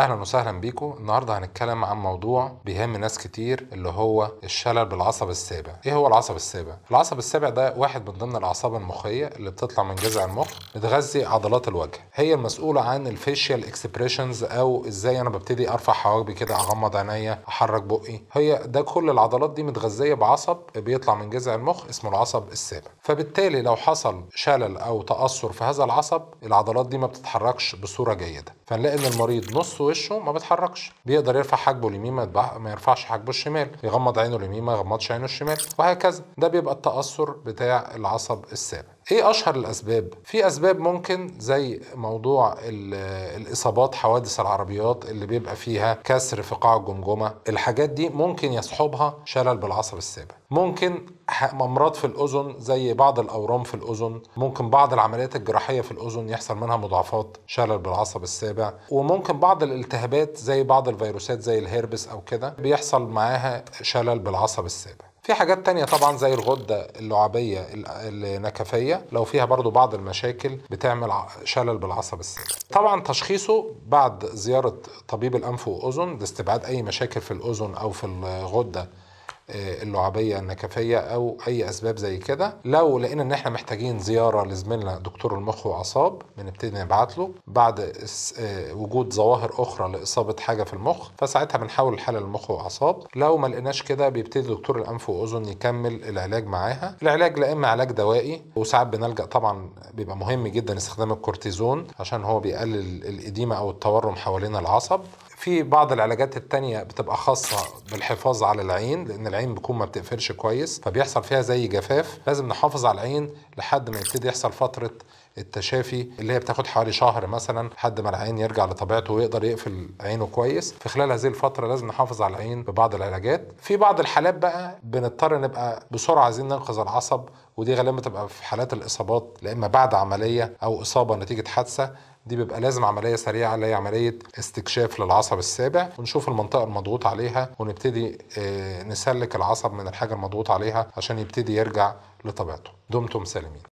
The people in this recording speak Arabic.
اهلا وسهلا بيكم النهارده هنتكلم عن موضوع بيهم ناس كتير اللي هو الشلل بالعصب السابع ايه هو العصب السابع العصب السابع ده واحد من ضمن الاعصاب المخيه اللي بتطلع من جذع المخ بتغذي عضلات الوجه هي المسؤوله عن الفيشيال اكسبريشنز او ازاي انا ببتدي ارفع حواجبي كده اغمض عينيا احرك بقي هي ده كل العضلات دي متغذيه بعصب بيطلع من جذع المخ اسمه العصب السابع فبالتالي لو حصل شلل او تاثر في هذا العصب العضلات دي ما بتتحركش بصوره جيده فنلاقي ان المريض نصه وشه ما بيتحركش بيقدر يرفع حاجبه اليمين ما, ما يرفعش حاجبه الشمال يغمض عينه اليمين ما يغمضش عينه الشمال وهكذا ده بيبقى التاثر بتاع العصب السابع ايه اشهر الاسباب في اسباب ممكن زي موضوع الاصابات حوادث العربيات اللي بيبقى فيها كسر في قاع الجمجمه الحاجات دي ممكن يصحبها شلل بالعصب السابع ممكن امراض في الاذن زي بعض الاورام في الاذن ممكن بعض العمليات الجراحيه في الاذن يحصل منها مضاعفات شلل بالعصب السابع وممكن بعض الالتهابات زي بعض الفيروسات زي الهربس او كده بيحصل معاها شلل بالعصب السابع في حاجات تانية طبعا زي الغدة اللعابية النكفية لو فيها برضو بعض المشاكل بتعمل شلل بالعصب السري طبعا تشخيصه بعد زيارة طبيب الأنف والأذن لاستبعاد أي مشاكل في الأذن أو في الغدة آه، اللعابيه النكفيه او اي اسباب زي كده لو لقينا ان احنا محتاجين زياره لزميلنا دكتور المخ واعصاب بنبتدي نبعت له بعد آه، وجود ظواهر اخرى لاصابه حاجه في المخ فساعتها بنحول الحاله للمخ واعصاب لو ما لقيناش كده بيبتدي دكتور الانف واذن يكمل العلاج معاها العلاج لا اما علاج دوائي وساعات بنلجا طبعا بيبقى مهم جدا استخدام الكورتيزون عشان هو بيقلل الاديمه او التورم حوالين العصب في بعض العلاجات التانية بتبقى خاصة بالحفاظ على العين لأن العين بتكون ما بتقفلش كويس فبيحصل فيها زي جفاف لازم نحافظ على العين لحد ما يبتدي يحصل فترة التشافي اللي هي بتاخد حوالي شهر مثلا لحد ما العين يرجع لطبيعته ويقدر يقفل عينه كويس في خلال هذه الفتره لازم نحافظ على العين ببعض العلاجات في بعض الحالات بقى بنضطر نبقى بسرعه عايزين ننقذ العصب ودي غالبا بتبقى في حالات الاصابات لا اما بعد عمليه او اصابه نتيجه حادثه دي بيبقى لازم عمليه سريعه اللي هي عمليه استكشاف للعصب السابع ونشوف المنطقه المضغوط عليها ونبتدي آه، نسلك العصب من الحاجه المضغوط عليها عشان يبتدي يرجع لطبيعته دمتم سالمين